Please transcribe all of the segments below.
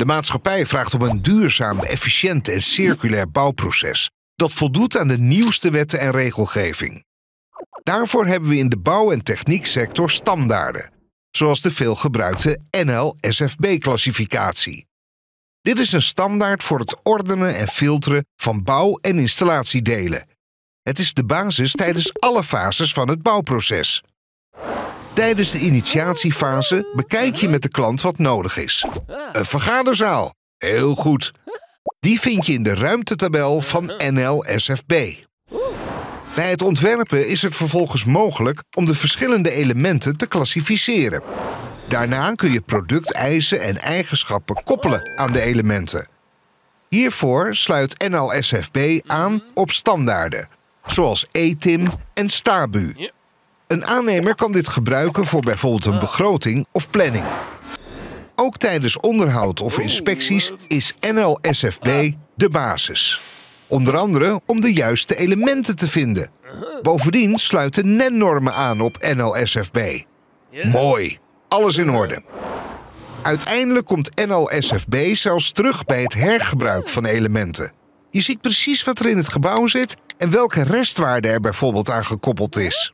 De maatschappij vraagt om een duurzaam, efficiënt en circulair bouwproces dat voldoet aan de nieuwste wetten en regelgeving. Daarvoor hebben we in de bouw- en technieksector standaarden, zoals de veelgebruikte NL-SFB-classificatie. Dit is een standaard voor het ordenen en filteren van bouw- en installatiedelen. Het is de basis tijdens alle fases van het bouwproces. Tijdens de initiatiefase bekijk je met de klant wat nodig is. Ah. Een vergaderzaal. Heel goed. Die vind je in de ruimtetabel van NLSFB. Bij het ontwerpen is het vervolgens mogelijk om de verschillende elementen te klassificeren. Daarna kun je producteisen en eigenschappen koppelen aan de elementen. Hiervoor sluit NLSFB aan op standaarden, zoals ETIM en STABU. Een aannemer kan dit gebruiken voor bijvoorbeeld een begroting of planning. Ook tijdens onderhoud of inspecties is NLSFB de basis. Onder andere om de juiste elementen te vinden. Bovendien sluiten NEN-normen aan op NLSFB. Mooi, alles in orde. Uiteindelijk komt NLSFB zelfs terug bij het hergebruik van elementen. Je ziet precies wat er in het gebouw zit en welke restwaarde er bijvoorbeeld aan gekoppeld is.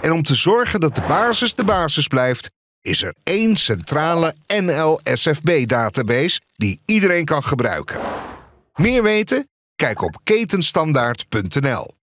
En om te zorgen dat de basis de basis blijft, is er één centrale NLSFB-database die iedereen kan gebruiken. Meer weten? Kijk op ketenstandaard.nl.